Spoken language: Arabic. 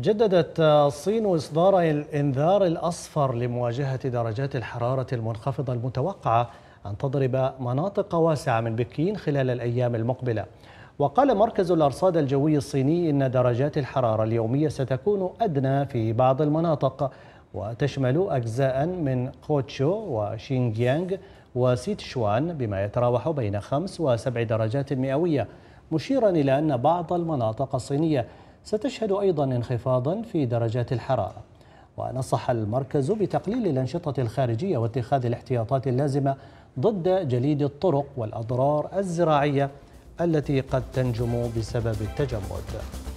جددت الصين إصدار الإنذار الأصفر لمواجهة درجات الحرارة المنخفضة المتوقعة أن تضرب مناطق واسعة من بكين خلال الأيام المقبلة وقال مركز الأرصاد الجوي الصيني إن درجات الحرارة اليومية ستكون أدنى في بعض المناطق وتشمل أجزاء من كوتشو وشينجيانغ وسيتشوان بما يتراوح بين خمس وسبع درجات مئوية مشيرا إلى أن بعض المناطق الصينية ستشهد أيضا انخفاضا في درجات الحرارة ونصح المركز بتقليل الأنشطة الخارجية واتخاذ الاحتياطات اللازمة ضد جليد الطرق والأضرار الزراعية التي قد تنجم بسبب التجمد